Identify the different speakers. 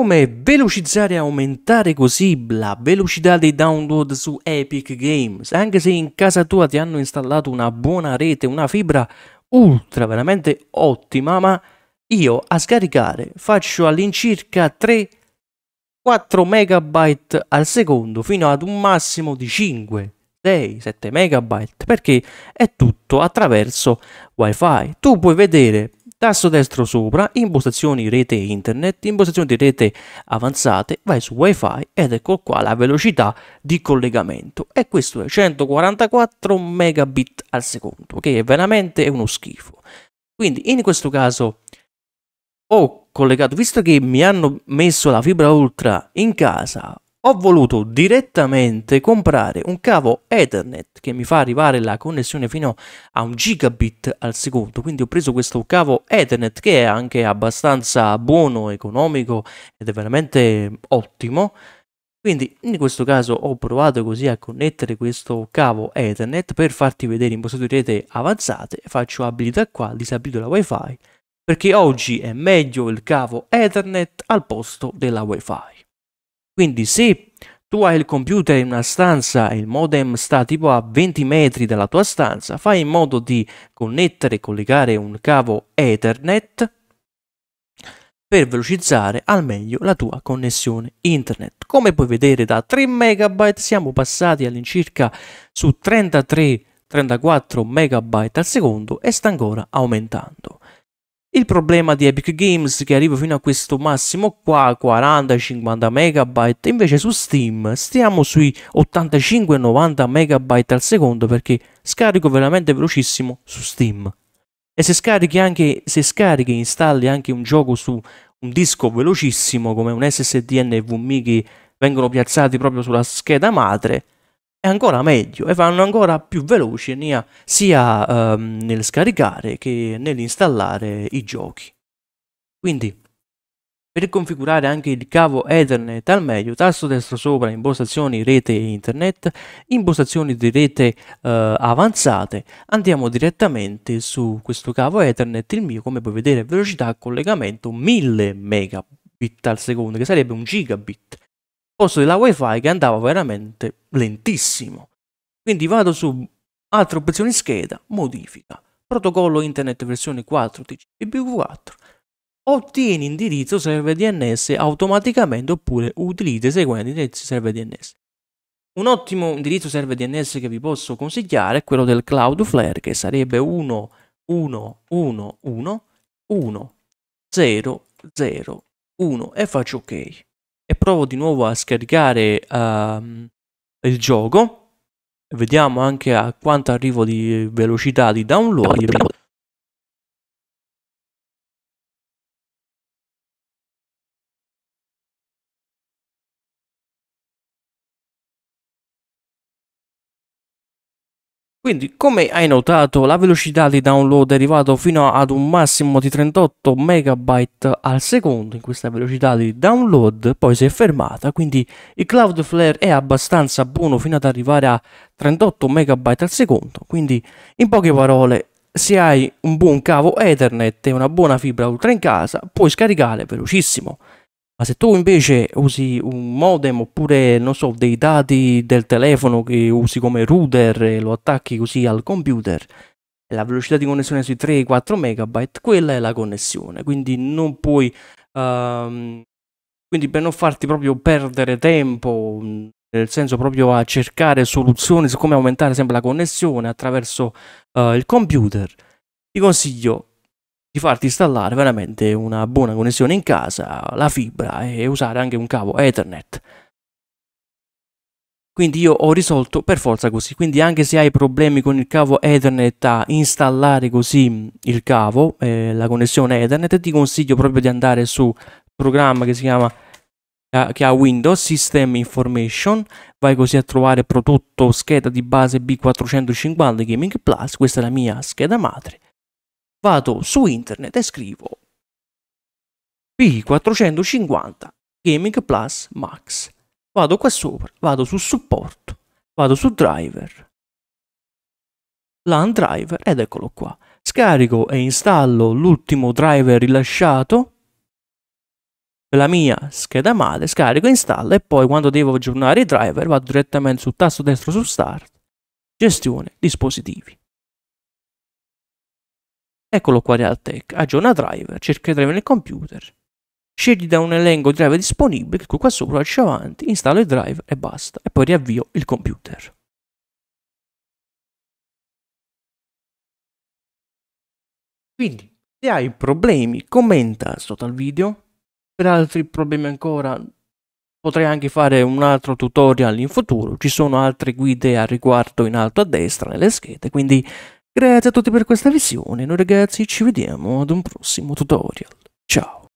Speaker 1: come velocizzare e aumentare così la velocità dei download su Epic Games, anche se in casa tua ti hanno installato una buona rete, una fibra ultra, veramente ottima, ma io a scaricare faccio all'incirca 3-4 megabyte al secondo fino ad un massimo di 5. 6, 7 megabyte perché è tutto attraverso wifi tu puoi vedere tasto destro sopra, impostazioni rete internet, impostazioni di rete avanzate, vai su wifi ed ecco qua la velocità di collegamento e questo è 144 megabit al secondo, che è veramente uno schifo. Quindi in questo caso ho collegato, visto che mi hanno messo la fibra ultra in casa, ho voluto direttamente comprare un cavo Ethernet che mi fa arrivare la connessione fino a un gigabit al secondo. Quindi ho preso questo cavo Ethernet che è anche abbastanza buono, economico ed è veramente ottimo. Quindi in questo caso ho provato così a connettere questo cavo Ethernet per farti vedere in posizione di rete avanzate. Faccio abilità qua, disabilito la WiFi perché oggi è meglio il cavo Ethernet al posto della WiFi. Quindi se tu hai il computer in una stanza e il modem sta tipo a 20 metri dalla tua stanza, fai in modo di connettere e collegare un cavo Ethernet per velocizzare al meglio la tua connessione internet. Come puoi vedere da 3 MB siamo passati all'incirca su 33 34 MB al secondo e sta ancora aumentando. Il problema di Epic Games che arriva fino a questo massimo qua, 40-50 MB, invece su Steam stiamo sui 85-90 MB al secondo perché scarico veramente velocissimo su Steam. E se scarichi anche, se scarichi e installi anche un gioco su un disco velocissimo come un SSD NVMe che vengono piazzati proprio sulla scheda madre, è ancora meglio e vanno ancora più veloci sia ehm, nel scaricare che nell'installare i giochi. Quindi, per configurare anche il cavo Ethernet al meglio, tasto destro sopra impostazioni rete e internet, impostazioni di rete eh, avanzate, andiamo direttamente su questo cavo Ethernet, il mio come puoi vedere velocità collegamento 1000 megabit al secondo che sarebbe un gigabit posto della wifi che andava veramente lentissimo. Quindi vado su altre opzioni scheda, modifica, protocollo internet versione 4 TCP/4. Ottieni indirizzo server DNS automaticamente oppure utilizza i seguenti indirizzi server DNS. Un ottimo indirizzo server DNS che vi posso consigliare è quello del Cloudflare che sarebbe 1 1 1 1 1 0 0 1 e faccio ok e provo di nuovo a scaricare uh, il gioco. Vediamo anche a quanto arrivo di velocità di download. Quindi, come hai notato, la velocità di download è arrivata fino ad un massimo di 38 MB al secondo in questa velocità di download, poi si è fermata, quindi il Cloudflare è abbastanza buono fino ad arrivare a 38 MB al secondo, quindi in poche parole se hai un buon cavo Ethernet e una buona fibra ultra in casa, puoi scaricare velocissimo. Ma se tu invece usi un modem oppure, non so, dei dati del telefono che usi come router e lo attacchi così al computer, la velocità di connessione sui 3-4 megabyte, quella è la connessione. Quindi non puoi... Um, quindi per non farti proprio perdere tempo, nel senso proprio a cercare soluzioni su come aumentare sempre la connessione attraverso uh, il computer, ti consiglio di farti installare veramente una buona connessione in casa, la fibra e usare anche un cavo Ethernet. Quindi io ho risolto per forza così, quindi anche se hai problemi con il cavo Ethernet a installare così mm, il cavo, eh, la connessione Ethernet, ti consiglio proprio di andare su un programma che si chiama eh, che ha Windows System Information, vai così a trovare prodotto scheda di base B450 Gaming Plus, questa è la mia scheda madre vado su internet e scrivo P450 Gaming Plus Max. Vado qua sopra, vado su supporto, vado su driver, LAN driver ed eccolo qua. Scarico e installo l'ultimo driver rilasciato la mia scheda madre, scarico, e installo e poi quando devo aggiornare i driver vado direttamente sul tasto destro su Start, gestione dispositivi. Eccolo qua Realtek, aggiorna driver, cerca i driver nel computer, scegli da un elenco di driver disponibili, clicco qua sopra, lascio avanti, installo il driver e basta, e poi riavvio il computer. Quindi, se hai problemi, commenta sotto al video. Per altri problemi ancora, potrei anche fare un altro tutorial in futuro. Ci sono altre guide a riguardo in alto a destra nelle schede, quindi Grazie a tutti per questa visione, noi ragazzi ci vediamo ad un prossimo tutorial. Ciao!